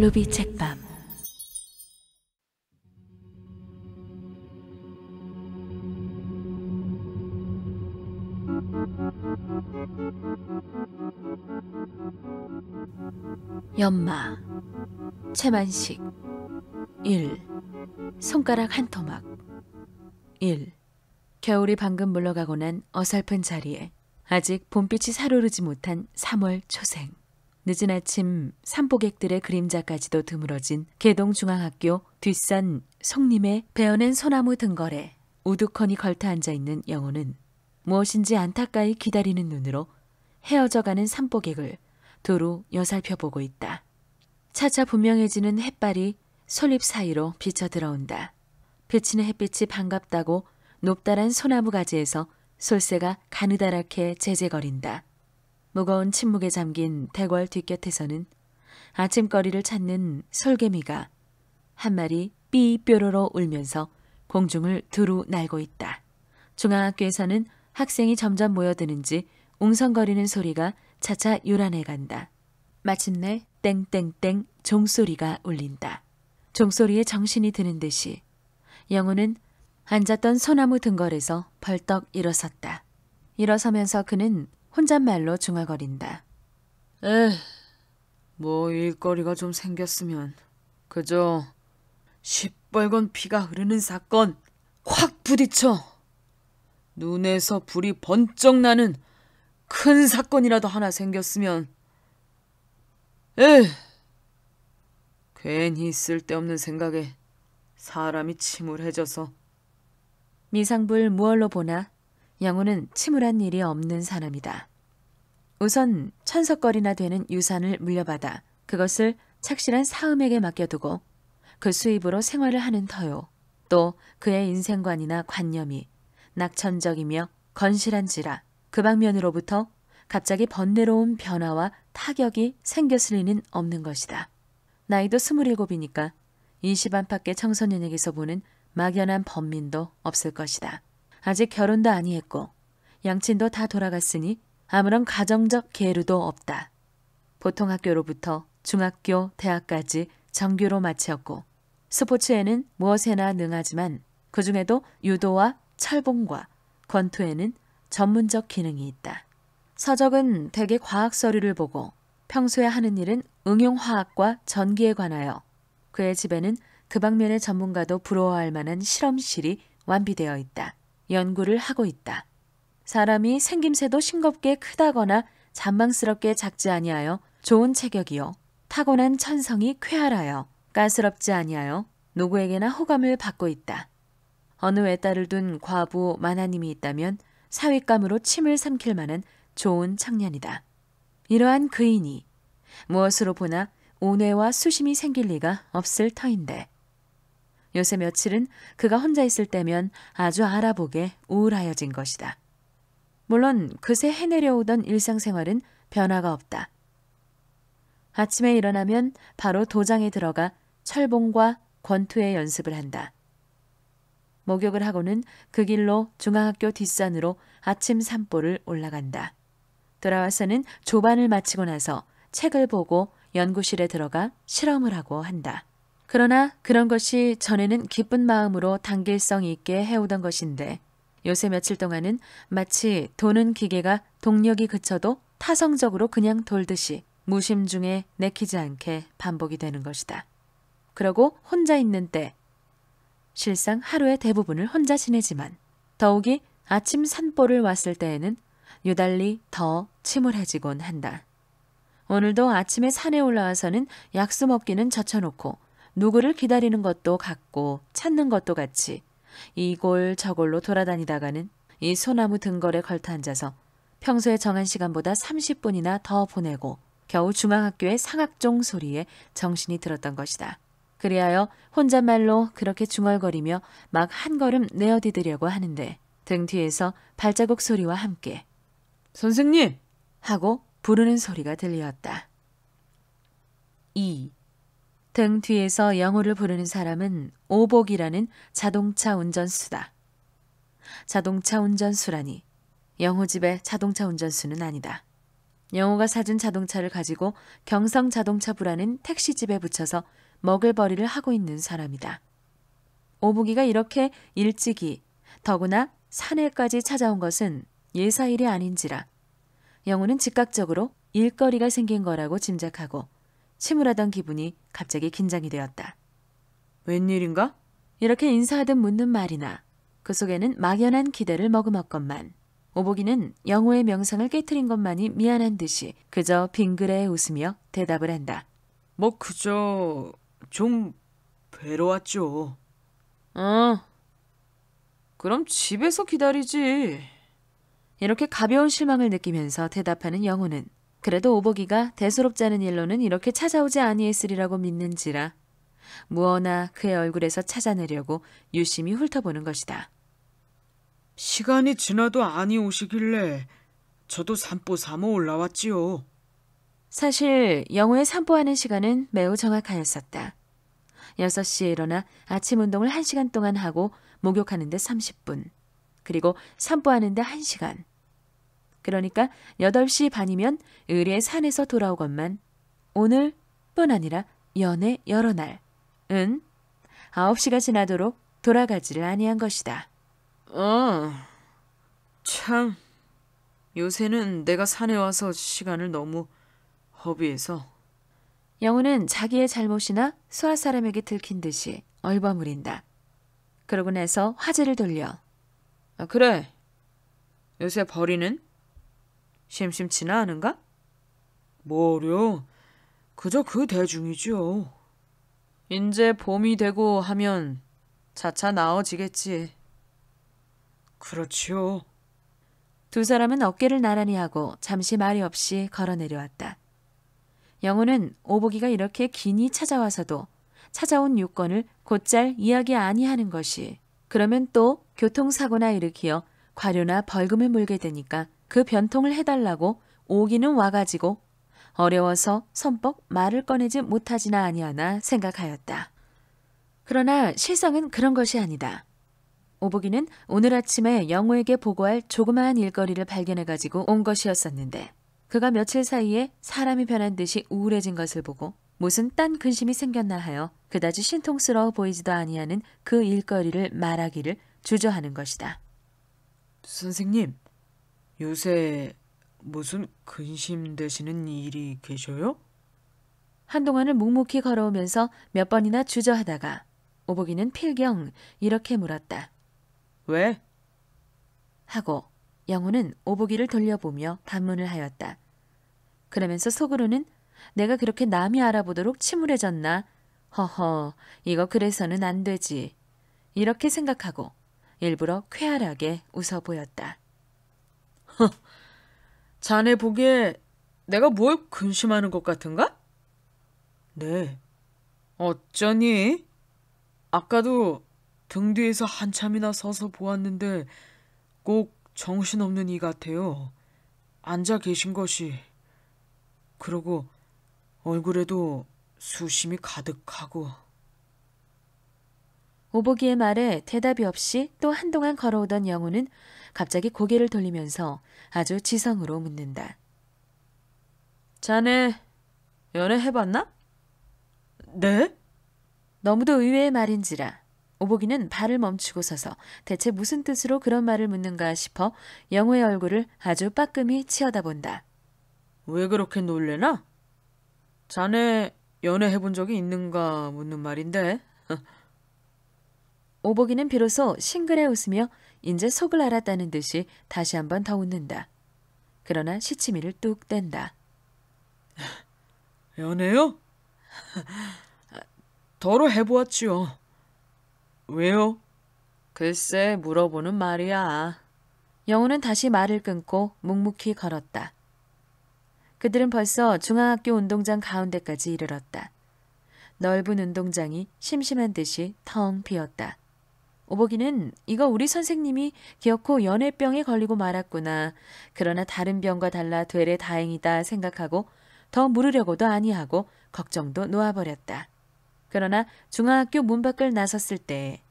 루비 책밤 연마 채만식 1 손가락 한 토막 1 겨울이 방금 물러가고 난 어설픈 자리에 아직 봄빛이 사르르지 못한 3월 초생 늦은 아침 산보객들의 그림자까지도 드물어진 개동중앙학교 뒷산 성림의 베어낸 소나무 등걸에 우두커니 걸터 앉아 있는 영호는 무엇인지 안타까이 기다리는 눈으로 헤어져가는 산보객을 도로 여살펴보고 있다. 차차 분명해지는 햇발이 솔잎 사이로 비쳐 들어온다. 비치는 햇빛이 반갑다고 높다란 소나무 가지에서 솔새가 가느다랗게 제재거린다. 무거운 침묵에 잠긴 대궐 뒷곁에서는 아침거리를 찾는 솔개미가 한 마리 삐뾰로로 울면서 공중을 두루 날고 있다. 중앙학교에서는 학생이 점점 모여드는지 웅성거리는 소리가 차차 요란해 간다. 마침내 땡땡땡 종소리가 울린다. 종소리에 정신이 드는 듯이 영호는 앉았던 소나무 등걸에서 벌떡 일어섰다. 일어서면서 그는 혼잣말로 중얼거린다. 에, 뭐 일거리가 좀 생겼으면 그저 시뻘건 피가 흐르는 사건 확 부딪혀 눈에서 불이 번쩍 나는 큰 사건이라도 하나 생겼으면 에 괜히 쓸데없는 생각에 사람이 침울해져서 미상불 무얼로 보나 영호는 침울한 일이 없는 사람이다. 우선 천석거리나 되는 유산을 물려받아 그것을 착실한 사음에게 맡겨두고 그 수입으로 생활을 하는 터요. 또 그의 인생관이나 관념이 낙천적이며 건실한지라 그 방면으로부터 갑자기 번뇌로운 변화와 타격이 생겼을 리는 없는 것이다. 나이도 스물일곱이니까 20 안팎의 청소년에게서 보는 막연한 범민도 없을 것이다. 아직 결혼도 아니했고 양친도 다 돌아갔으니 아무런 가정적 계류도 없다. 보통 학교로부터 중학교, 대학까지 정교로마쳤고 스포츠에는 무엇에나 능하지만 그 중에도 유도와 철봉과 권투에는 전문적 기능이 있다. 서적은 대개 과학 서류를 보고 평소에 하는 일은 응용화학과 전기에 관하여 그의 집에는 그 방면의 전문가도 부러워할 만한 실험실이 완비되어 있다. 연구를 하고 있다. 사람이 생김새도 싱겁게 크다거나 잔망스럽게 작지 아니하여 좋은 체격이요 타고난 천성이 쾌활하여 까스럽지 아니하여 누구에게나 호감을 받고 있다. 어느 외딸을 둔 과부 만나님이 있다면 사윗감으로 침을 삼킬 만한 좋은 청년이다. 이러한 그인이 무엇으로 보나 온회와 수심이 생길 리가 없을 터인데 요새 며칠은 그가 혼자 있을 때면 아주 알아보게 우울하여진 것이다. 물론 그새 해내려오던 일상생활은 변화가 없다. 아침에 일어나면 바로 도장에 들어가 철봉과 권투의 연습을 한다. 목욕을 하고는 그 길로 중앙학교 뒷산으로 아침 산보를 올라간다. 돌아와서는 조반을 마치고 나서 책을 보고 연구실에 들어가 실험을 하고 한다. 그러나 그런 것이 전에는 기쁜 마음으로 단길성 있게 해오던 것인데 요새 며칠 동안은 마치 도는 기계가 동력이 그쳐도 타성적으로 그냥 돌듯이 무심중에 내키지 않게 반복이 되는 것이다. 그러고 혼자 있는 때 실상 하루의 대부분을 혼자 지내지만 더욱이 아침 산보를 왔을 때에는 유달리 더 침울해지곤 한다. 오늘도 아침에 산에 올라와서는 약수 먹기는 젖혀놓고 누구를 기다리는 것도 같고 찾는 것도 같이 이골 저골로 돌아다니다가는 이 소나무 등걸에 걸터앉아서 평소에 정한 시간보다 30분이나 더 보내고 겨우 중앙학교의 상악종 소리에 정신이 들었던 것이다. 그리하여 혼잣말로 그렇게 중얼거리며 막 한 걸음 내어디드려고 하는데 등 뒤에서 발자국 소리와 함께 선생님! 하고 부르는 소리가 들리었다. 2. 등 뒤에서 영호를 부르는 사람은 오복이라는 자동차 운전수다. 자동차 운전수라니 영호집의 자동차 운전수는 아니다. 영호가 사준 자동차를 가지고 경성 자동차부라는 택시집에 붙여서 먹을벌이를 하고 있는 사람이다. 오복이가 이렇게 일찍이 더구나 산에까지 찾아온 것은 예사일이 아닌지라 영호는 즉각적으로 일거리가 생긴 거라고 짐작하고 침울하던 기분이 갑자기 긴장이 되었다. 웬일인가? 이렇게 인사하듯 묻는 말이나 그 속에는 막연한 기대를 머금었건만 오복이는 영호의 명상을 깨뜨린 것만이 미안한 듯이 그저 빙그레 웃으며 대답을 한다. 뭐 그저 좀배로 왔죠. 어. 그럼 집에서 기다리지. 이렇게 가벼운 실망을 느끼면서 대답하는 영호는 그래도 오복이가 대수롭지 않은 일로는 이렇게 찾아오지 아니했으리라고 믿는지라 무어나 그의 얼굴에서 찾아내려고 유심히 훑어보는 것이다. 시간이 지나도 아니 오시길래 저도 산보 삼어 올라왔지요. 사실 영호의 산보하는 시간은 매우 정확하였었다. 6시에 일어나 아침 운동을 1시간 동안 하고 목욕하는데 30분, 그리고 산보하는데 1시간, 그러니까 8시 반이면 의뢰 산에서 돌아오건만 오늘뿐 아니라 연애 여러 날은 9시가 지나도록 돌아가지를 아니한 것이다. 어, 참. 요새는 내가 산에 와서 시간을 너무 허비해서. 영우는 자기의 잘못이나 소아 사람에게 들킨 듯이 얼버무린다. 그러고 나서 화제를 돌려. 아, 그래. 요새 버리는? 심심치나 않은가? 뭐려? 그저 그 대중이지요. 이제 봄이 되고 하면 차차 나아지겠지. 그렇지요. 두 사람은 어깨를 나란히 하고 잠시 말이 없이 걸어 내려왔다. 영호는 오보기가 이렇게 긴히 찾아와서도 찾아온 요건을 곧잘 이야기 아니하는 것이 그러면 또 교통사고나 일으키어 과료나 벌금을 물게 되니까 그 변통을 해달라고 오기는 와가지고 어려워서 선뻑 말을 꺼내지 못하지나 아니하나 생각하였다. 그러나 실상은 그런 것이 아니다. 오복이는 오늘 아침에 영호에게 보고할 조그마한 일거리를 발견해가지고 온 것이었었는데 그가 며칠 사이에 사람이 변한 듯이 우울해진 것을 보고 무슨 딴 근심이 생겼나 하여 그다지 신통스러워 보이지도 아니하는 그 일거리를 말하기를 주저하는 것이다. 선생님, 요새 무슨 근심 되시는 일이 계셔요? 한동안은 묵묵히 걸어오면서 몇 번이나 주저하다가 오복이는 필경 이렇게 물었다. 왜? 하고 영호는 오복이를 돌려보며 반문을 하였다. 그러면서 속으로는 내가 그렇게 남이 알아보도록 침울해졌나? 허허, 이거 그래서는 안 되지. 이렇게 생각하고 일부러 쾌활하게 웃어 보였다. 자네 보기에 내가 뭘 근심하는 것 같은가? 네. 어쩌니? 아까도 등 뒤에서 한참이나 서서 보았는데 꼭 정신없는 이 같아요. 앉아 계신 것이. 그러고 얼굴에도 수심이 가득하고. 오보기의 말에 대답이 없이 또 한동안 걸어오던 영우는 갑자기 고개를 돌리면서 아주 지성으로 묻는다. 자네 연애해봤나? 네? 너무도 의외의 말인지라 오복이는 발을 멈추고 서서 대체 무슨 뜻으로 그런 말을 묻는가 싶어 영호의 얼굴을 아주 빠끔히 치어다본다. 왜 그렇게 놀래나? 자네 연애해본 적이 있는가 묻는 말인데. 오복이는 비로소 싱그레 웃으며 이제 속을 알았다는 듯이 다시 한번 더 웃는다. 그러나 시치미를 뚝 뗀다. 연애요? 더러 해보았지요. 왜요? 글쎄 물어보는 말이야. 영호는 다시 말을 끊고 묵묵히 걸었다. 그들은 벌써 중앙학교 운동장 가운데까지 이르렀다. 넓은 운동장이 심심한 듯이 텅 비었다. 오복이는 이거 우리 선생님이 기어코 연애병에 걸리고 말았구나. 그러나 다른 병과 달라 되레 다행이다 생각하고 더 물으려고도 아니하고 걱정도 놓아버렸다. 그러나 중학교 문 밖을 나섰을 때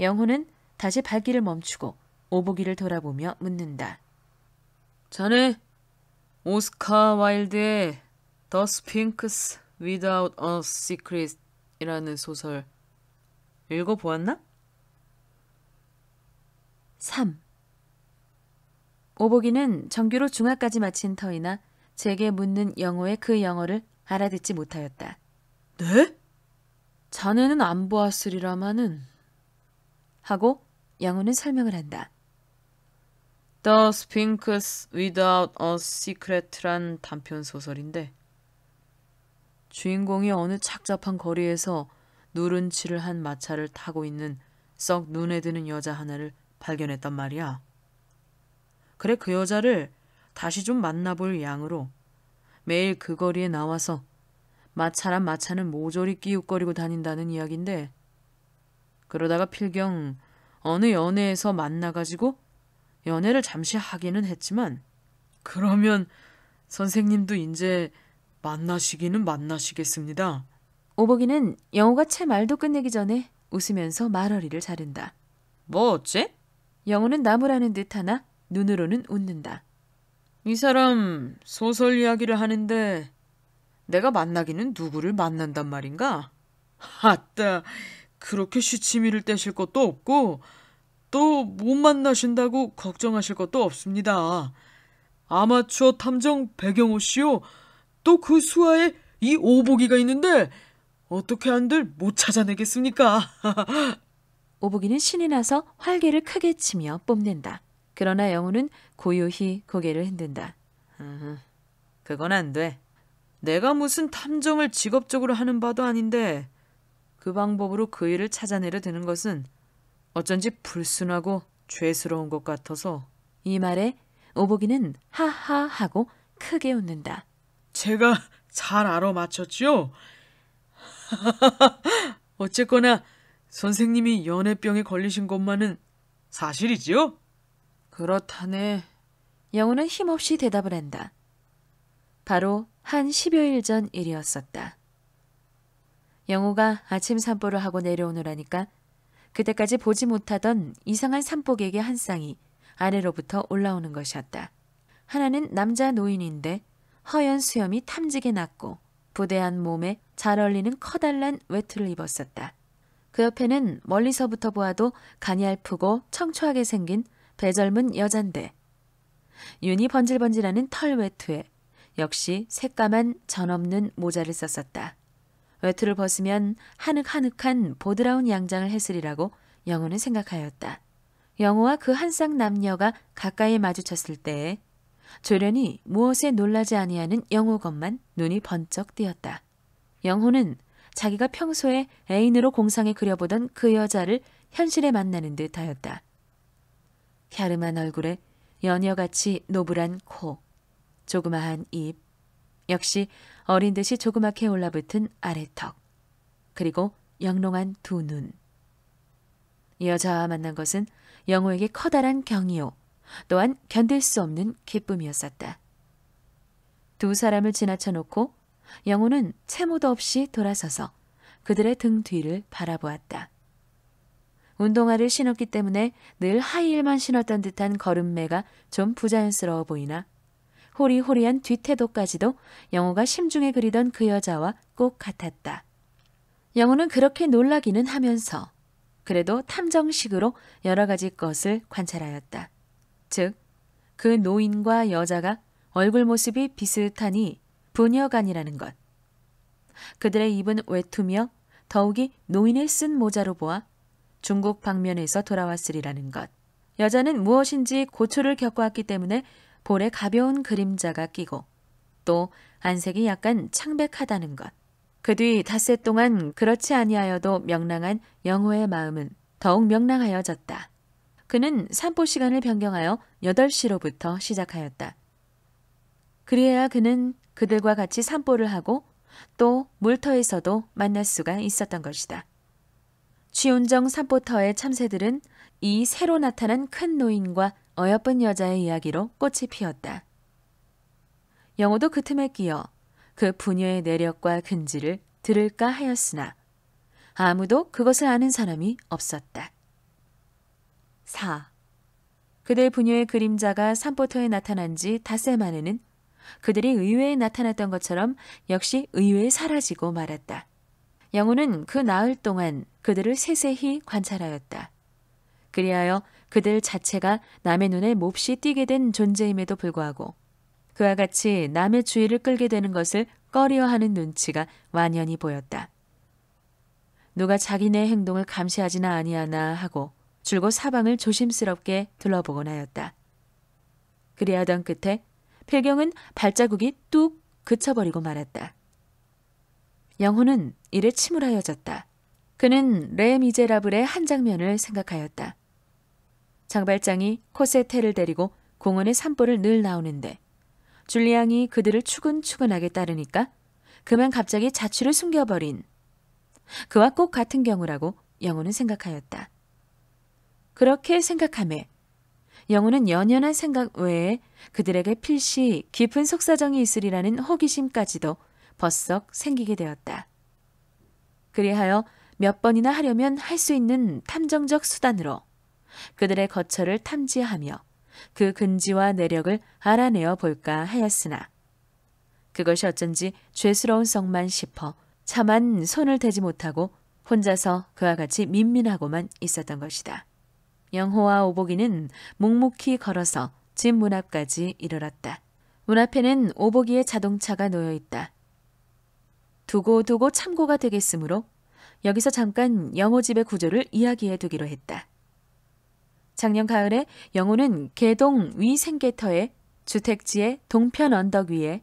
영호는 다시 발길을 멈추고 오복이를 돌아보며 묻는다. 자네 오스카 와일드의 The Sphinx Without a Secret이라는 소설 읽어보았나? 3. 오복이는 정규로 중학까지 마친 터이나 제게 묻는 영어의 그 영어를 알아듣지 못하였다. 네? 자네는 안 보았으리라마는 하고 영호는 설명을 한다. The Sphinx Without a Secret란 단편 소설인데 주인공이 어느 착잡한 거리에서 누른 치를 한 마차를 타고 있는 썩 눈에 드는 여자 하나를 발견했단 말이야. 그래 그 여자를 다시 좀 만나볼 양으로 매일 그 거리에 나와서 마차란 마차는 모조리 끼웃거리고 다닌다는 이야기인데 그러다가 필경 어느 연애에서 만나가지고 연애를 잠시 하기는 했지만 그러면 선생님도 이제 만나시기는 만나시겠습니다. 오복이는 영호가 채 말도 끝내기 전에 웃으면서 말어리를 자른다. 뭐 어째? 영호는 나무라는 듯 하나 눈으로는 웃는다. 이 사람 소설 이야기를 하는데 내가 만나기는 누구를 만난단 말인가? 아따 그렇게 시치미를 떼실 것도 없고 또 못 만나신다고 걱정하실 것도 없습니다. 아마추어 탐정 배경호 씨요. 또 그 수하에 이 오보기가 있는데 어떻게 한들 못 찾아내겠습니까? 오복이는 신이 나서 활개를 크게 치며 뽐낸다. 그러나 영우는 고요히 고개를 흔든다. 그건 안 돼. 내가 무슨 탐정을 직업적으로 하는 바도 아닌데 그 방법으로 그 일을 찾아내려 드는 것은 어쩐지 불순하고 죄스러운 것 같아서 이 말에 오복이는 하하 하고 크게 웃는다. 제가 잘 알아맞혔지요? 어쨌거나 선생님이 연애병에 걸리신 것만은 사실이지요? 그렇다네. 영우는 힘없이 대답을 한다. 바로 한 10여일 전 일이었었다. 영우가 아침 산보를 하고 내려오느라니까 그때까지 보지 못하던 이상한 산복에게 한 쌍이 아래로부터 올라오는 것이었다. 하나는 남자 노인인데 허연 수염이 탐지게 났고 부대한 몸에 잘 어울리는 커다란 외투를 입었었다. 그 옆에는 멀리서부터 보아도 간이 얇프고 청초하게 생긴 배젊은 여잔데 윤이 번질번질하는 털 외투에 역시 새까만 전 없는 모자를 썼었다. 외투를 벗으면 한흑한흑한 보드라운 양장을 했으리라고 영호는 생각하였다. 영호와 그 한 쌍 남녀가 가까이 마주쳤을 때에 조련이 무엇에 놀라지 아니하는 영호 것만 눈이 번쩍 띄었다. 영호는 자기가 평소에 애인으로 공상에 그려보던 그 여자를 현실에 만나는 듯하였다. 갸름한 얼굴에 연여같이 노블한 코, 조그마한 입, 역시 어린 듯이 조그맣게 올라붙은 아래턱, 그리고 영롱한 두 눈. 여자와 만난 것은 영호에게 커다란 경이요, 또한 견딜 수 없는 기쁨이었었다. 두 사람을 지나쳐 놓고 영호는 채무도 없이 돌아서서 그들의 등 뒤를 바라보았다. 운동화를 신었기 때문에 늘 하이힐만 신었던 듯한 걸음매가 좀 부자연스러워 보이나 호리호리한 뒤태도까지도 영호가 심중에 그리던 그 여자와 꼭 같았다. 영호는 그렇게 놀라기는 하면서 그래도 탐정식으로 여러 가지 것을 관찰하였다. 즉, 그 노인과 여자가 얼굴 모습이 비슷하니 부녀간이라는 것. 그들의 입은 외투며 더욱이 노인의 쓴 모자로 보아 중국 방면에서 돌아왔으리라는 것. 여자는 무엇인지 고초를 겪어왔기 때문에 볼에 가벼운 그림자가 끼고 또 안색이 약간 창백하다는 것. 그 뒤 닷새 동안 그렇지 아니하여도 명랑한 영호의 마음은 더욱 명랑하여졌다. 그는 산보 시간을 변경하여 8시로부터 시작하였다. 그리해야 그는 그들과 같이 산보를 하고 또 물터에서도 만날 수가 있었던 것이다. 취운정 산보터의 참새들은 이 새로 나타난 큰 노인과 어여쁜 여자의 이야기로 꽃이 피었다. 영호도 그 틈에 끼어 그 부녀의 내력과 근지를 들을까 하였으나 아무도 그것을 아는 사람이 없었다. 4. 그대 부녀의 그림자가 산포터에 나타난 지 닷새 만에는 그들이 의외에 나타났던 것처럼 역시 의외에 사라지고 말았다. 영호는 그 나흘 동안 그들을 세세히 관찰하였다. 그리하여 그들 자체가 남의 눈에 몹시 띄게 된 존재임에도 불구하고 그와 같이 남의 주의를 끌게 되는 것을 꺼려하는 눈치가 완연히 보였다. 누가 자기네 행동을 감시하지나 아니하나 하고 줄곧 사방을 조심스럽게 둘러보곤 하였다. 그리하던 끝에 필경은 발자국이 뚝 그쳐버리고 말았다. 영호는이를 침울하여졌다. 그는 레 미제라블의 한 장면을 생각하였다. 장발장이 코세테를 데리고 공원의 산보를 늘 나오는데 줄리앙이 그들을 추근추근하게 따르니까 그만 갑자기 자취를 숨겨버린 그와 꼭 같은 경우라고 영호는 생각하였다. 그렇게 생각함에 영우는 연연한 생각 외에 그들에게 필시 깊은 속사정이 있으리라는 호기심까지도 벌썩 생기게 되었다. 그리하여 몇 번이나 하려면 할 수 있는 탐정적 수단으로 그들의 거처를 탐지하며 그 근지와 내력을 알아내어 볼까 하였으나 그것이 어쩐지 죄스러운 성만 싶어 차만 손을 대지 못하고 혼자서 그와 같이 민민하고만 있었던 것이다. 영호와 오복이는 묵묵히 걸어서 집 문 앞까지 이르렀다. 문 앞에는 오복이의 자동차가 놓여 있다. 두고두고 참고가 되겠으므로 여기서 잠깐 영호집의 구조를 이야기해 두기로 했다. 작년 가을에 영호는 개동 위생계터의 주택지의 동편 언덕 위에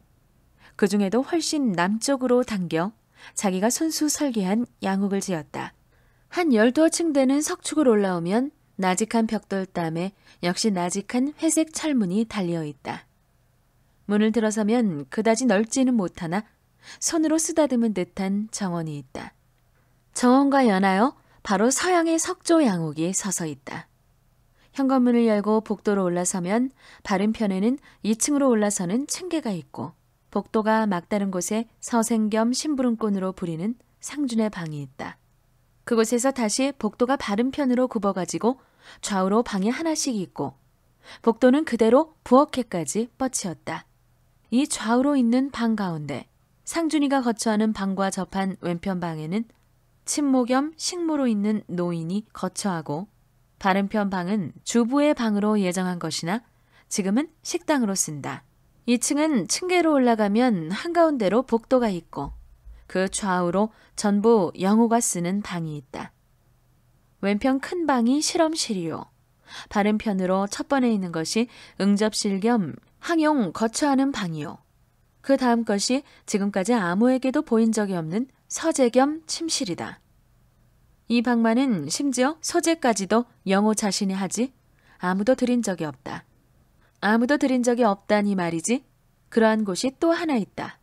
그 중에도 훨씬 남쪽으로 당겨 자기가 손수 설계한 양옥을 지었다. 한 열두어 층 되는 석축을 올라오면 나직한 벽돌땀에 역시 나직한 회색 철문이 달려 있다. 문을 들어서면 그다지 넓지는 못하나 손으로 쓰다듬은 듯한 정원이 있다. 정원과 연하여 바로 서양의 석조 양옥이 서서 있다. 현관문을 열고 복도로 올라서면 바른편에는 2층으로 올라서는 층계가 있고 복도가 막다른 곳에 서생 겸 심부름꾼으로 부리는 상준의 방이 있다. 그곳에서 다시 복도가 바른편으로 굽어가지고 좌우로 방이 하나씩 있고 복도는 그대로 부엌에까지 뻗치었다. 이 좌우로 있는 방 가운데 상준이가 거처하는 방과 접한 왼편 방에는 침모겸 식모로 있는 노인이 거처하고 바른편 방은 주부의 방으로 예정한 것이나 지금은 식당으로 쓴다. 2층은 층계로 올라가면 한가운데로 복도가 있고 그 좌우로 전부 영호가 쓰는 방이 있다. 왼편 큰 방이 실험실이요. 바른편으로 첫 번에 있는 것이 응접실 겸 항용 거처하는 방이요. 그 다음 것이 지금까지 아무에게도 보인 적이 없는 서재 겸 침실이다. 이 방만은 심지어 서재까지도 영호 자신이 하지 아무도 들인 적이 없다. 아무도 들인 적이 없다니 말이지 그러한 곳이 또 하나 있다.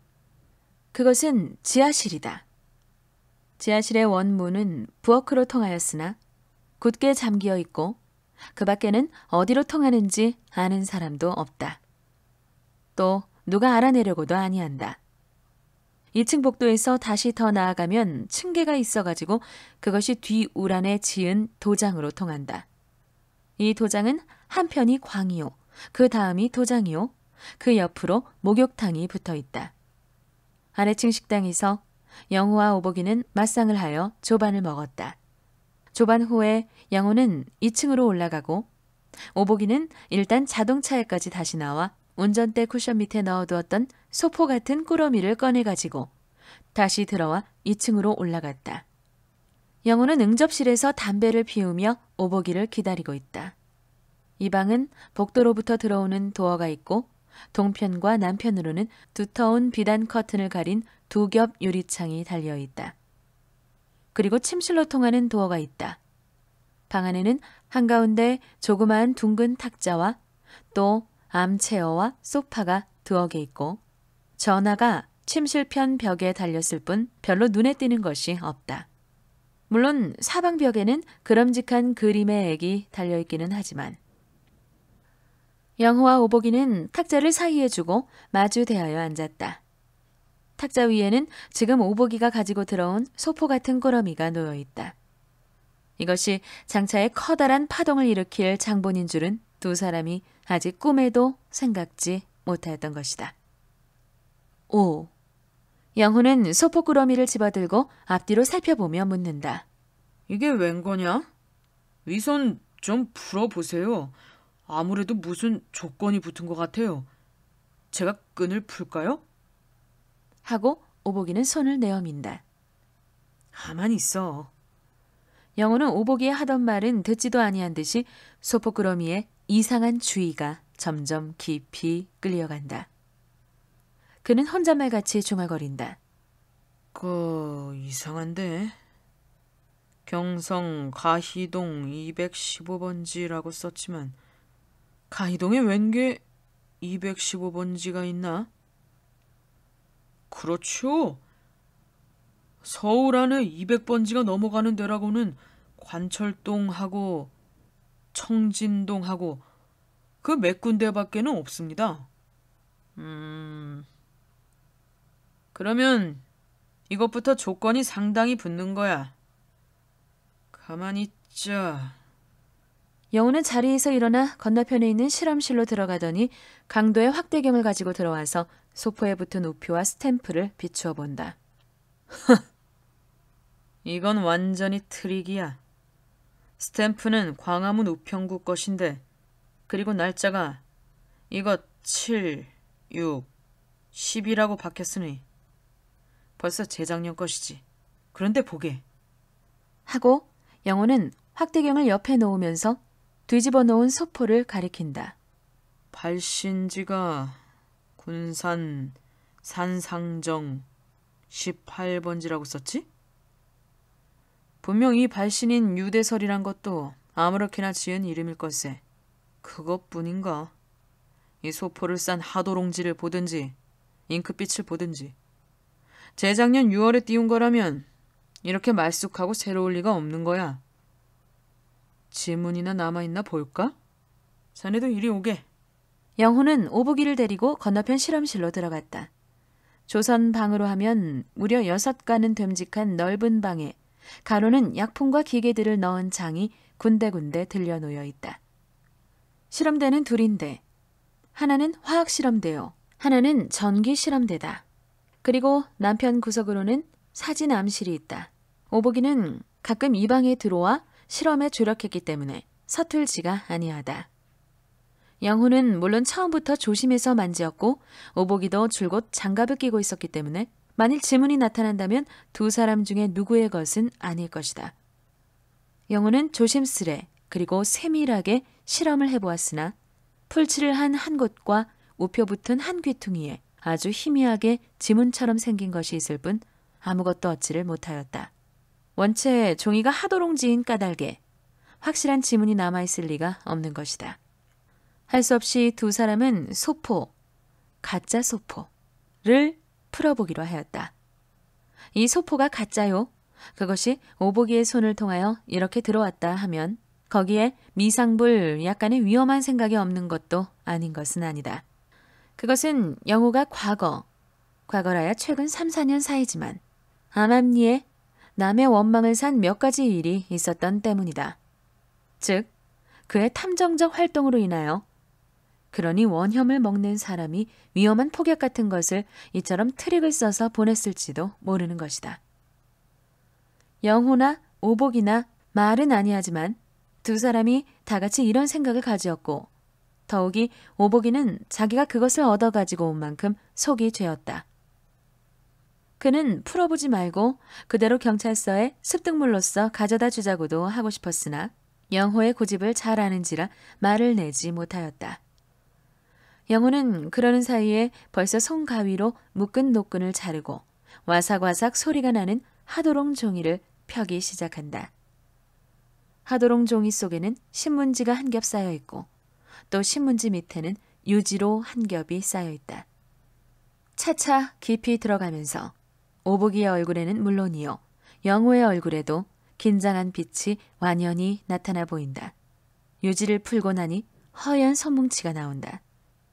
그것은 지하실이다. 지하실의 원문은 부엌으로 통하였으나 굳게 잠기어 있고 그 밖에는 어디로 통하는지 아는 사람도 없다. 또 누가 알아내려고도 아니한다. 2층 복도에서 다시 더 나아가면 층계가 있어가지고 그것이 뒤우란에 지은 도장으로 통한다. 이 도장은 한편이 광이요, 그 다음이 도장이요, 그 옆으로 목욕탕이 붙어 있다. 아래층 식당에서 영호와 오복이는 맞상을 하여 조반을 먹었다. 조반 후에 영호는 2층으로 올라가고 오복이는 일단 자동차에까지 다시 나와 운전대 쿠션 밑에 넣어두었던 소포 같은 꾸러미를 꺼내가지고 다시 들어와 2층으로 올라갔다. 영호는 응접실에서 담배를 피우며 오복이를 기다리고 있다. 이 방은 복도로부터 들어오는 도어가 있고 동편과 남편으로는 두터운 비단 커튼을 가린 두 겹 유리창이 달려 있다. 그리고 침실로 통하는 도어가 있다. 방 안에는 한가운데 조그마한 둥근 탁자와 또 암체어와 소파가 두어 개 있고 전화가 침실편 벽에 달렸을 뿐 별로 눈에 띄는 것이 없다. 물론 사방벽에는 그럼직한 그림의 액이 달려있기는 하지만 영호와 오복이는 탁자를 사이에 주고 마주 대하여 앉았다. 탁자 위에는 지금 오복이가 가지고 들어온 소포 같은 꾸러미가 놓여 있다. 이것이 장차에 커다란 파동을 일으킬 장본인 줄은 두 사람이 아직 꿈에도 생각지 못하였던 것이다. 오. 영호는 소포 꾸러미를 집어들고 앞뒤로 살펴보며 묻는다. 이게 웬 거냐? 위선 좀 풀어보세요. 아무래도 무슨 조건이 붙은 것 같아요. 제가 끈을 풀까요? 하고 오복이는 손을 내어민다. 가만히 있어. 영호는 오복이 하던 말은 듣지도 아니한 듯이 소포그러미에 이상한 주의가 점점 깊이 끌려간다. 그는 혼잣말 같이 중얼거린다. 그 이상한데 경성 가희동 215번지라고 썼지만 가이동에 웬게 215번지가 있나? 그렇죠. 서울 안에 200번지가 넘어가는 데라고는 관철동하고 청진동하고 그 몇 군데밖에는 없습니다. 음. 그러면 이것부터 조건이 상당히 붙는 거야. 가만히 있자. 영우는 자리에서 일어나 건너편에 있는 실험실로 들어가더니 강도의 확대경을 가지고 들어와서 소포에 붙은 우표와 스탬프를 비추어 본다. 이건 완전히 트릭이야. 스탬프는 광화문 우편구 것인데 그리고 날짜가 이것 7, 6, 10이라고 박혔으니 벌써 재작년 것이지. 그런데 보게. 하고 영호는 확대경을 옆에 놓으면서 뒤집어 놓은 소포를 가리킨다. 발신지가 군산 산상정 18번지라고 썼지? 분명 이 발신인 유대설이란 것도 아무렇게나 지은 이름일 것세. 그것뿐인가? 이 소포를 싼 하도롱지를 보든지 잉크빛을 보든지 재작년 6월에 띄운 거라면 이렇게 말쑥하고 새로울 리가 없는 거야. 지문이나 남아있나 볼까? 자네도 이리 오게. 영호는 오복이를 데리고 건너편 실험실로 들어갔다. 조선 방으로 하면 무려 여섯 가는 됨직한 넓은 방에 가로는 약품과 기계들을 넣은 장이 군데군데 들려놓여 있다. 실험대는 둘인데 하나는 화학 실험대요. 하나는 전기 실험대다. 그리고 남편 구석으로는 사진 암실이 있다. 오복이는 가끔 이 방에 들어와 실험에 주력했기 때문에 서툴지가 아니하다. 영호는 물론 처음부터 조심해서 만지었고 오복이도 줄곧 장갑을 끼고 있었기 때문에 만일 지문이 나타난다면 두 사람 중에 누구의 것은 아닐 것이다. 영호는 조심스레 그리고 세밀하게 실험을 해보았으나 풀칠을 한 한 곳과 우표 붙은 한 귀퉁이에 아주 희미하게 지문처럼 생긴 것이 있을 뿐 아무것도 얻지를 못하였다. 원체 종이가 하도롱지인 까닭에 확실한 지문이 남아있을 리가 없는 것이다. 할 수 없이 두 사람은 소포, 가짜 소포를 풀어보기로 하였다. 이 소포가 가짜요? 그것이 오보기의 손을 통하여 이렇게 들어왔다 하면 거기에 미상불 약간의 위험한 생각이 없는 것도 아닌 것은 아니다. 그것은 영호가 과거, 과거라야 최근 3, 4년 사이지만 암암리에 남의 원망을 산 몇 가지 일이 있었던 때문이다. 즉, 그의 탐정적 활동으로 인하여 그러니 원혐을 먹는 사람이 위험한 폭약 같은 것을 이처럼 트릭을 써서 보냈을지도 모르는 것이다. 영호나 오복이나 말은 아니하지만 두 사람이 다 같이 이런 생각을 가지었고 더욱이 오복이는 자기가 그것을 얻어가지고 온 만큼 속이 죄었다. 그는 풀어보지 말고 그대로 경찰서에 습득물로서 가져다 주자고도 하고 싶었으나 영호의 고집을 잘 아는지라 말을 내지 못하였다. 영호는 그러는 사이에 벌써 손가위로 묶은 노끈을 자르고 와삭와삭 소리가 나는 하도롱 종이를 펴기 시작한다. 하도롱 종이 속에는 신문지가 한 겹 쌓여 있고 또 신문지 밑에는 유지로 한 겹이 쌓여 있다. 차차 깊이 들어가면서 오복이의 얼굴에는 물론이요. 영호의 얼굴에도 긴장한 빛이 완연히 나타나 보인다. 유지를 풀고 나니 허연 손뭉치가 나온다.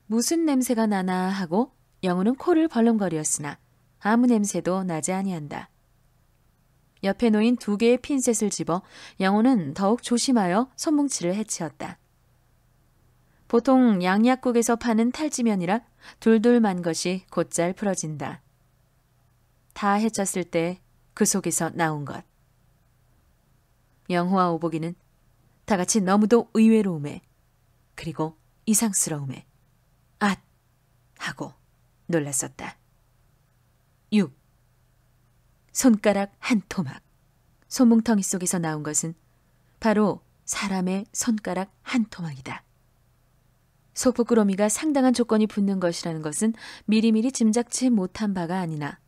무슨 냄새가 나나 하고 영호는 코를 벌렁거리었으나 아무 냄새도 나지 아니한다. 옆에 놓인 두 개의 핀셋을 집어 영호는 더욱 조심하여 손뭉치를 해치었다. 보통 양약국에서 파는 탈지면이라 둘둘만 것이 곧잘 풀어진다. 다 해쳤을 때 그 속에서 나온 것. 영호와 오복이는 다같이 너무도 의외로움에 그리고 이상스러움에 앗 하고 놀랐었다. 6. 손가락 한 토막. 소뭉텅이 속에서 나온 것은 바로 사람의 손가락 한 토막이다. 소포꾸러미가 상당한 조건이 붙는 것이라는 것은 미리미리 짐작치 못한 바가 아니나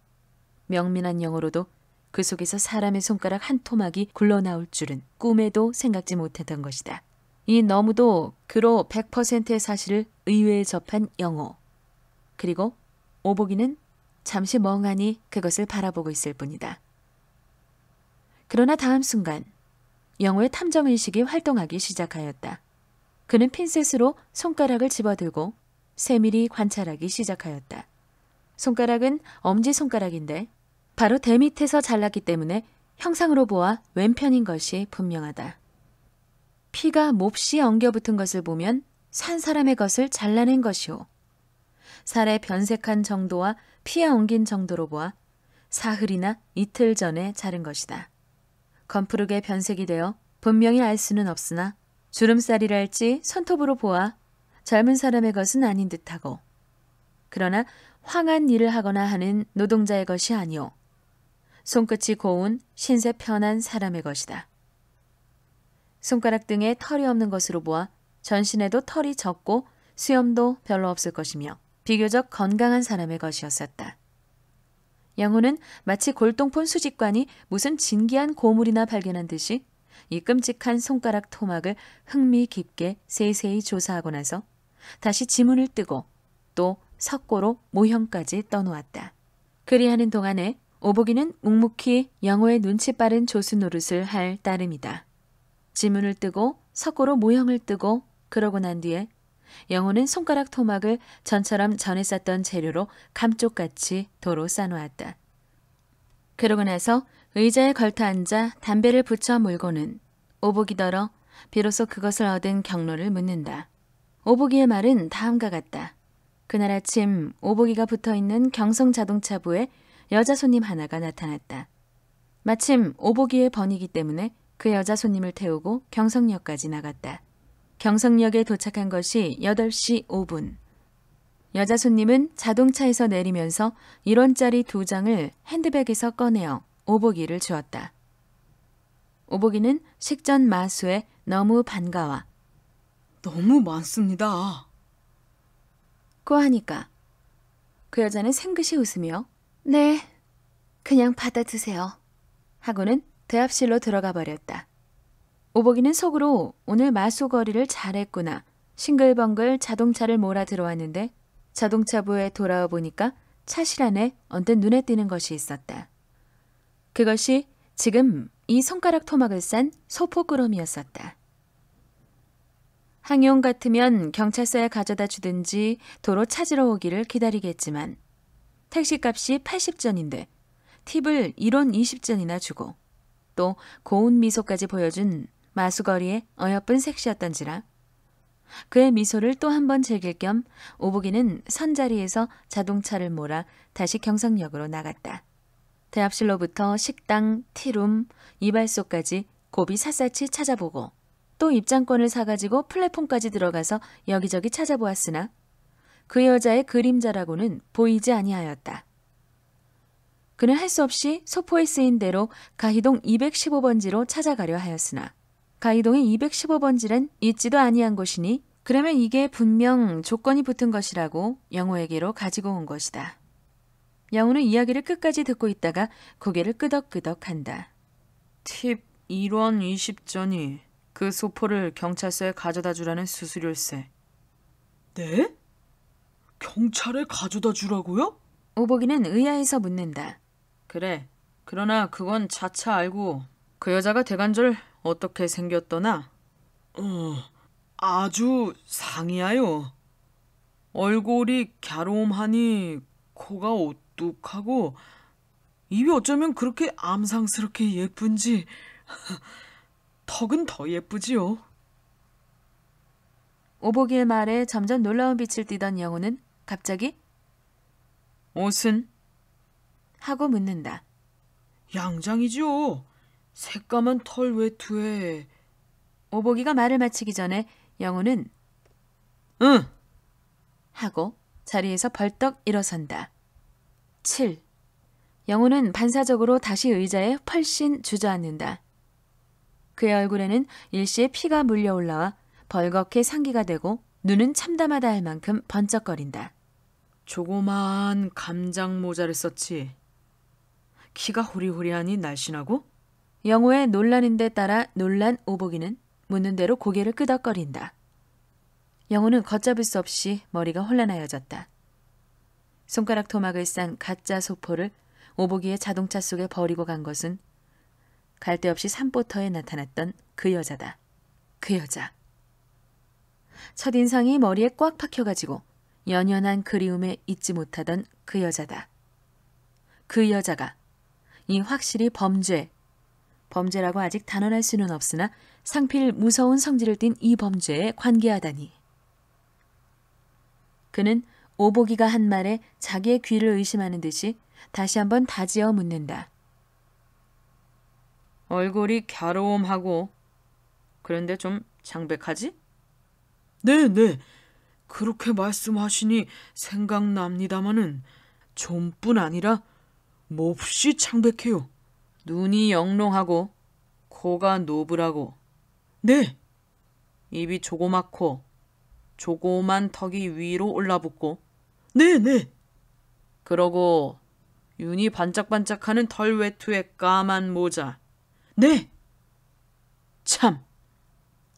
명민한 영어로도 그 속에서 사람의 손가락 한 토막이 굴러나올 줄은 꿈에도 생각지 못했던 것이다. 이 너무도 그로 100%의 사실을 의외에 접한 영어 그리고 오복이는 잠시 멍하니 그것을 바라보고 있을 뿐이다. 그러나 다음 순간 영호의 탐정의식이 활동하기 시작하였다. 그는 핀셋으로 손가락을 집어들고 세밀히 관찰하기 시작하였다. 손가락은 엄지손가락인데 바로 대밑에서 잘랐기 때문에 형상으로 보아 왼편인 것이 분명하다. 피가 몹시 엉겨붙은 것을 보면 산 사람의 것을 잘라낸 것이오. 살에 변색한 정도와 피에 엉긴 정도로 보아 사흘이나 이틀 전에 자른 것이다. 건푸르게 변색이 되어 분명히 알 수는 없으나 주름살이랄지 손톱으로 보아 젊은 사람의 것은 아닌 듯하고 그러나 황한 일을 하거나 하는 노동자의 것이 아니오. 손끝이 고운 신세 편한 사람의 것이다. 손가락 등에 털이 없는 것으로 보아 전신에도 털이 적고 수염도 별로 없을 것이며 비교적 건강한 사람의 것이었었다. 영호는 마치 골동폰수집관이 무슨 진기한 고물이나 발견한 듯이 이 끔찍한 손가락 토막을 흥미 깊게 세세히 조사하고 나서 다시 지문을 뜨고 또 석고로 모형까지 떠놓았다. 그리하는 동안에 오복이는 묵묵히 영호의 눈치 빠른 조수 노릇을 할 따름이다. 지문을 뜨고 석고로 모형을 뜨고 그러고 난 뒤에 영호는 손가락 토막을 전처럼 전에 쌌던 재료로 감쪽같이 도로 싸놓았다. 그러고 나서 의자에 걸터 앉아 담배를 붙여 물고는 오복이더러 비로소 그것을 얻은 경로를 묻는다. 오복이의 말은 다음과 같다. 그날 아침 오복이가 붙어 있는 경성 자동차부에 여자 손님 하나가 나타났다. 마침 오보기의 번이기 때문에 그 여자 손님을 태우고 경성역까지 나갔다. 경성역에 도착한 것이 8시 5분. 여자 손님은 자동차에서 내리면서 1원짜리 두 장을 핸드백에서 꺼내어 오보기를 주었다. 오보기는 식전 마수에 너무 반가워. 너무 많습니다. 꼬하니까. 그 여자는 생긋이 웃으며 네, 그냥 받아 드세요. 하고는 대합실로 들어가 버렸다. 오복이는 속으로 오늘 마수거리를 잘했구나. 싱글벙글 자동차를 몰아 들어왔는데 자동차 부에 돌아와 보니까 차실 안에 언뜻 눈에 띄는 것이 있었다. 그것이 지금 이 손가락 토막을 싼 소포끄럼이었었다. 항용 같으면 경찰서에 가져다 주든지 도로 찾으러 오기를 기다리겠지만 택시값이 80전인데 팁을 1원 20전이나 주고 또 고운 미소까지 보여준 마수거리의 어여쁜 섹시였던지라 그의 미소를 또 한 번 즐길 겸 오복이는 선자리에서 자동차를 몰아 다시 경상역으로 나갔다. 대합실로부터 식당, 티룸, 이발소까지 고비 샅샅이 찾아보고 또 입장권을 사가지고 플랫폼까지 들어가서 여기저기 찾아보았으나 그 여자의 그림자라고는 보이지 아니하였다. 그는 할 수 없이 소포에 쓰인 대로 가희동 215번지로 찾아가려 하였으나 가희동의 215번지란 있지도 아니한 것이니 그러면 이게 분명 조건이 붙은 것이라고 영호에게로 가지고 온 것이다. 영호는 이야기를 끝까지 듣고 있다가 고개를 끄덕끄덕한다. 팁 1원 20전이 그 소포를 경찰서에 가져다 주라는 수수료세 네? 경찰에 가져다 주라고요? 오복이는 의아해서 묻는다. 그래. 그러나 그건 자차 알고 그 여자가 대관절 어떻게 생겼더나? 어, 아주 상이하요. 얼굴이 갸름하니 코가 오뚝하고 입이 어쩌면 그렇게 암상스럽게 예쁜지 턱은 더 예쁘지요. 오복이의 말에 점점 놀라운 빛을 띠던 영호는 갑자기 옷은? 하고 묻는다. 양장이죠요 새까만 털 외투에. 오보기가 말을 마치기 전에 영호는 응 하고 자리에서 벌떡 일어선다. 7. 영호는 반사적으로 다시 의자에 펄씬 주저앉는다. 그의 얼굴에는 일시에 피가 물려 올라와 벌겋게 상기가 되고 눈은 참담하다 할 만큼 번쩍거린다. 조그마한 감장 모자를 썼지. 키가 호리호리하니 날씬하고? 영호의 논란인데 따라 논란 오복이는 묻는 대로 고개를 끄덕거린다. 영호는 걷잡을 수 없이 머리가 혼란하여졌다. 손가락 토막을 싼 가짜 소포를 오복이의 자동차 속에 버리고 간 것은 갈데 없이 산보터에 나타났던 그 여자다. 그 여자. 첫인상이 머리에 꽉 박혀가지고 연연한 그리움에 잊지 못하던 그 여자다. 그 여자가 이 확실히 범죄, 범죄라고 아직 단언할 수는 없으나 상필 무서운 성질을 띤 이 범죄에 관계하다니. 그는 오보기가 한 말에 자기의 귀를 의심하는 듯이 다시 한번 다지어 묻는다. 얼굴이 갸로움하고 그런데 좀 장백하지? 네, 네. 그렇게 말씀하시니 생각납니다마는 좀뿐 아니라 몹시 창백해요. 눈이 영롱하고 코가 노브라고 네. 입이 조그맣고 조그만 턱이 위로 올라붙고 네네. 네. 그러고 윤이 반짝반짝하는 털 외투에 까만 모자 네. 참.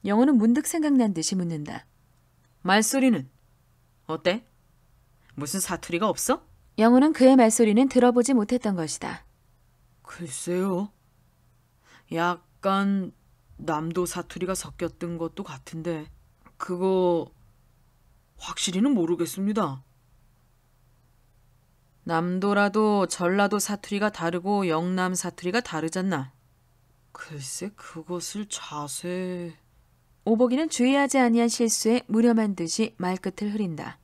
영어는 문득 생각난 듯이 묻는다. 말소리는 어때? 무슨 사투리가 없어? 영우는 그의 말소리는 들어보지 못했던 것이다. 글쎄요. 약간 남도 사투리가 섞였던 것도 같은데 그거 확실히는 모르겠습니다. 남도라도 전라도 사투리가 다르고 영남 사투리가 다르잖나. 글쎄 그것을 자세히... 오복이는 주의하지 아니한 실수에 무렴한 듯이 말끝을 흐린다.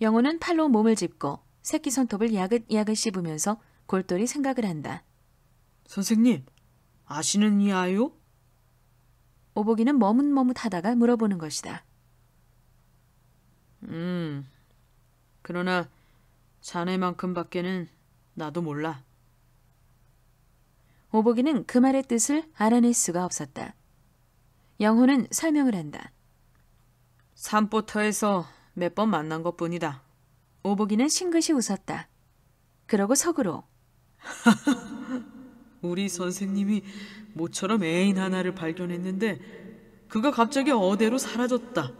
영호는 팔로 몸을 짚고 새끼 손톱을 야긋야긋 씹으면서 골똘히 생각을 한다. 선생님, 아시는 이 아요? 오복이는 머뭇머뭇하다가 물어보는 것이다. 음, 그러나 자네만큼밖에는 나도 몰라. 오복이는 그 말의 뜻을 알아낼 수가 없었다. 영호는 설명을 한다. 산포터에서 몇 번 만난 것뿐이다. 오복이는 싱긋이 웃었다. 그러고 속으로 우리 선생님이 모처럼 애인 하나를 발견했는데 그가 갑자기 어대로 사라졌다.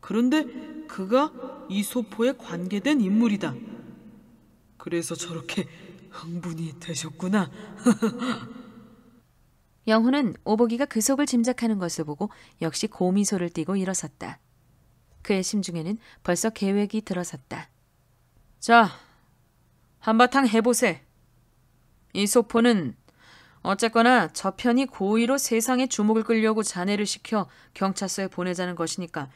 그런데 그가 이 소포에 관계된 인물이다. 그래서 저렇게 흥분이 되셨구나. 영호는 오복이가 그 속을 짐작하는 것을 보고 역시 고미소를 띠고 일어섰다. 그의 심중에는 벌써 계획이 들어섰다. 자, 한바탕 해보세. 이 소포는 어쨌거나 저편이 고의로 세상의 주목을 끌려고 자네를 시켜 경찰서에 보내자는 것이니까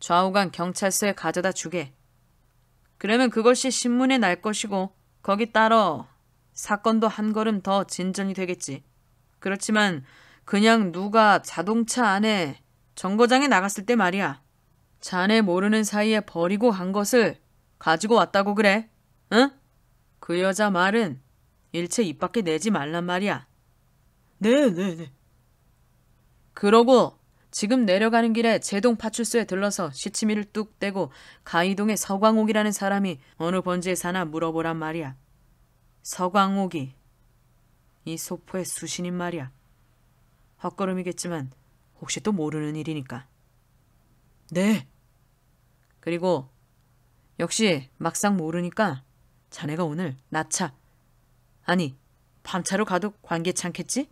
좌우간 경찰서에 가져다 주게. 그러면 그것이 신문에 날 것이고 거기 따라 사건도 한 걸음 더 진전이 되겠지. 그렇지만 그냥 누가 자동차 안에 정거장에 나갔을 때 말이야. 자네 모르는 사이에 버리고 간 것을 가지고 왔다고 그래. 응? 그 여자 말은 일체 입 밖에 내지 말란 말이야. 네, 네, 네. 그러고 지금 내려가는 길에 제동 파출소에 들러서 시치미를 뚝 떼고 가이동의 서광옥이라는 사람이 어느 번지에 사나 물어보란 말이야. 서광옥이 이 소포의 수신인 말이야. 헛걸음이겠지만 혹시 또 모르는 일이니까. 네. 그리고 역시 막상 모르니까 자네가 오늘 낮차 아니 밤차로 가도 관계찮겠지?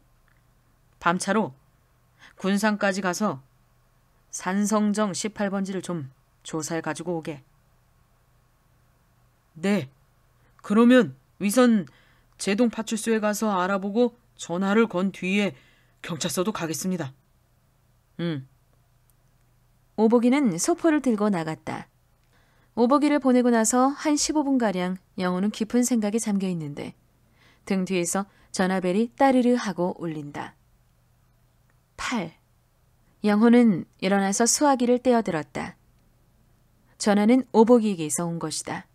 밤차로 군산까지 가서 산성정 18번지를 좀 조사해 가지고 오게. 네. 그러면 위선 제동 파출소에 가서 알아보고 전화를 건 뒤에 경찰서도 가겠습니다. 응. 음. 오복이는 소포를 들고 나갔다. 오복이를 보내고 나서 한 15분가량 영호는 깊은 생각에 잠겨 있는데 등 뒤에서 전화벨이 따르르 하고 울린다. 8. 영호는 일어나서 수화기를 떼어들었다. 전화는 오복이에게서 온 것이다.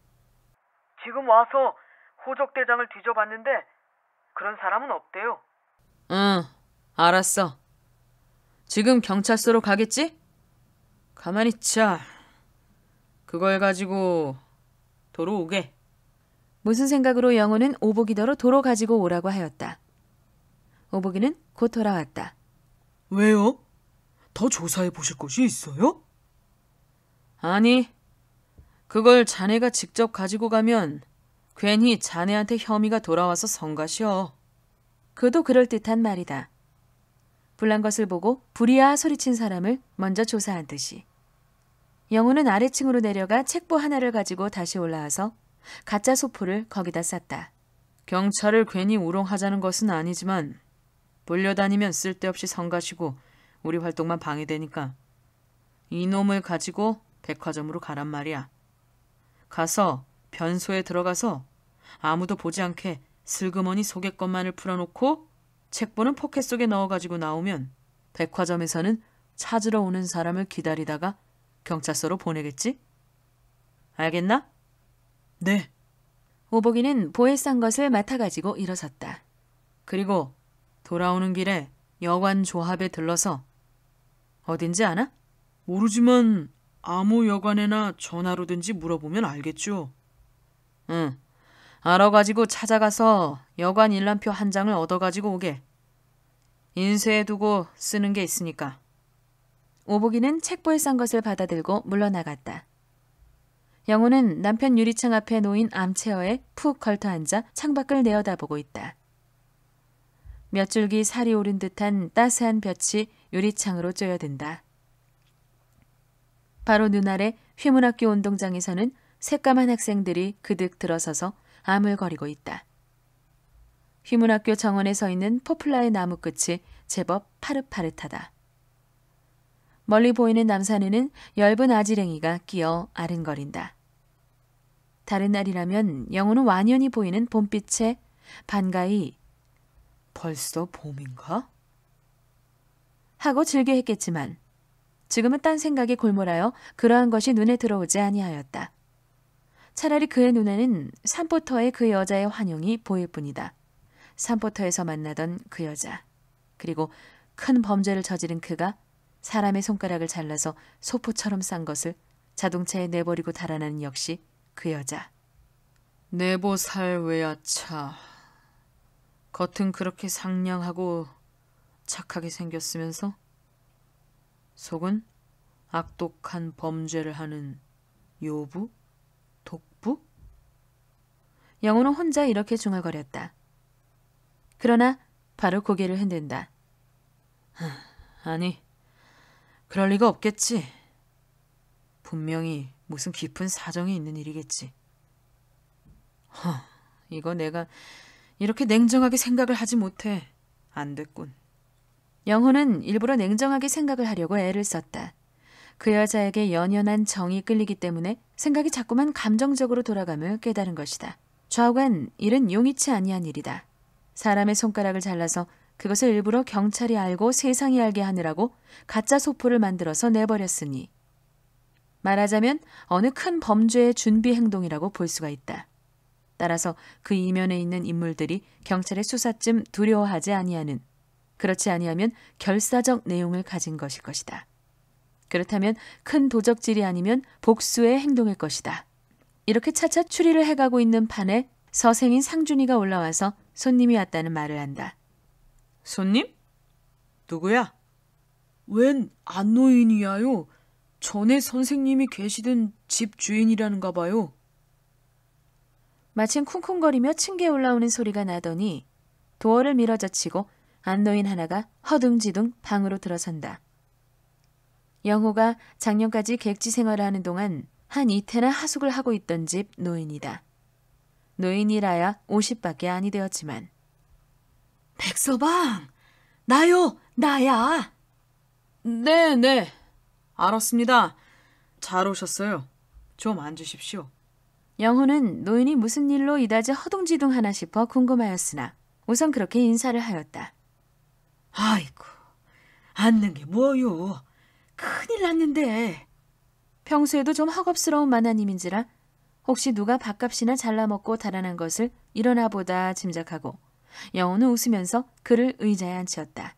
지금 와서 호적 대장을 뒤져봤는데 그런 사람은 없대요. 응, 알았어. 지금 경찰서로 가겠지? 가만히 있자. 그걸 가지고 도로 오게. 무슨 생각으로 영호는 오복이더러 도로 가지고 오라고 하였다. 오복이는 곧 돌아왔다. 왜요? 더 조사해 보실 것이 있어요? 아니, 그걸 자네가 직접 가지고 가면 괜히 자네한테 혐의가 돌아와서 성가시어. 그도 그럴듯한 말이다. 불난 것을 보고 불이야 소리친 사람을 먼저 조사한 듯이. 영호는 아래층으로 내려가 책보 하나를 가지고 다시 올라와서 가짜 소포를 거기다 쌌다. 경찰을 괜히 우롱하자는 것은 아니지만 몰려다니면 쓸데없이 성가시고 우리 활동만 방해되니까 이놈을 가지고 백화점으로 가란 말이야. 가서 변소에 들어가서 아무도 보지 않게 슬그머니 소개권만을 풀어놓고 책보는 포켓 속에 넣어가지고 나오면 백화점에서는 찾으러 오는 사람을 기다리다가 경찰서로 보내겠지? 알겠나? 네. 오복이는 보에싼 것을 맡아가지고 일어섰다. 그리고 돌아오는 길에 여관 조합에 들러서 어딘지 아나? 모르지만 아무 여관에나 전화로든지 물어보면 알겠죠. 응. 알아가지고 찾아가서 여관 일람표 한 장을 얻어가지고 오게. 인쇄해 두고 쓰는 게 있으니까. 오복이는 책보에 싼 것을 받아들고 물러나갔다. 영호는 남편 유리창 앞에 놓인 암체어에 푹 걸터앉아 창밖을 내어다보고 있다. 몇 줄기 살이 오른 듯한 따스한 볕이 유리창으로 쪼여든다. 바로 눈 아래 휘문학교 운동장에서는 새까만 학생들이 그득 들어서서 아물거리고 있다. 휘문학교 정원에 서 있는 포플라의 나무 끝이 제법 파릇파릇하다. 멀리 보이는 남산에는 엷은 아지랭이가 끼어 아른거린다. 다른 날이라면 영호는 완연히 보이는 봄빛에 반가이 벌써 봄인가? 하고 즐겨 했겠지만 지금은 딴 생각에 골몰하여 그러한 것이 눈에 들어오지 아니하였다. 차라리 그의 눈에는 산포터의 그 여자의 환영이 보일 뿐이다. 산포터에서 만나던 그 여자. 그리고 큰 범죄를 저지른 그가 사람의 손가락을 잘라서 소포처럼 싼 것을 자동차에 내버리고 달아나는 역시 그 여자. 내보살 외야차. 겉은 그렇게 상냥하고 착하게 생겼으면서 속은 악독한 범죄를 하는 요부? 영호는 혼자 이렇게 중얼거렸다. 그러나 바로 고개를 흔든다. 아니, 그럴 리가 없겠지. 분명히 무슨 깊은 사정이 있는 일이겠지. 허, 이거 내가 이렇게 냉정하게 생각을 하지 못해. 안 됐군. 영호는 일부러 냉정하게 생각을 하려고 애를 썼다. 그 여자에게 연연한 정이 끌리기 때문에 생각이 자꾸만 감정적으로 돌아가며 깨달은 것이다. 좌우간 일은 용이치 아니한 일이다. 사람의 손가락을 잘라서 그것을 일부러 경찰이 알고 세상이 알게 하느라고 가짜 소포를 만들어서 내버렸으니 말하자면 어느 큰 범죄의 준비 행동이라고 볼 수가 있다. 따라서 그 이면에 있는 인물들이 경찰의 수사쯤 두려워하지 아니하는 그렇지 아니하면 결사적 내용을 가진 것일 것이다. 그렇다면 큰 도적질이 아니면 복수의 행동일 것이다. 이렇게 차차 추리를 해가고 있는 판에 서생인 상준이가 올라와서 손님이 왔다는 말을 한다. 손님? 누구야? 웬 안노인이야요? 전에 선생님이 계시던 집 주인이라는가 봐요. 마침 쿵쿵거리며 층계 에 올라오는 소리가 나더니 도어를 밀어젖히고 안노인 하나가 허둥지둥 방으로 들어선다. 영호가 작년까지 객지 생활을 하는 동안 한 이태나 하숙을 하고 있던 집 노인이다. 노인이라야 50밖에 아니 되었지만 백서방! 나요! 나야! 네, 네. 알았습니다. 잘 오셨어요. 좀 앉으십시오. 영호는 노인이 무슨 일로 이다지 허둥지둥 하나 싶어 궁금하였으나 우선 그렇게 인사를 하였다. 아이고, 앉는 게 뭐요? 큰일 났는데. 평소에도 좀 허겁스러운 마나님인지라 혹시 누가 밥값이나 잘라먹고 달아난 것을 일어나보다 짐작하고 영호는 웃으면서 그를 의자에 앉혔다.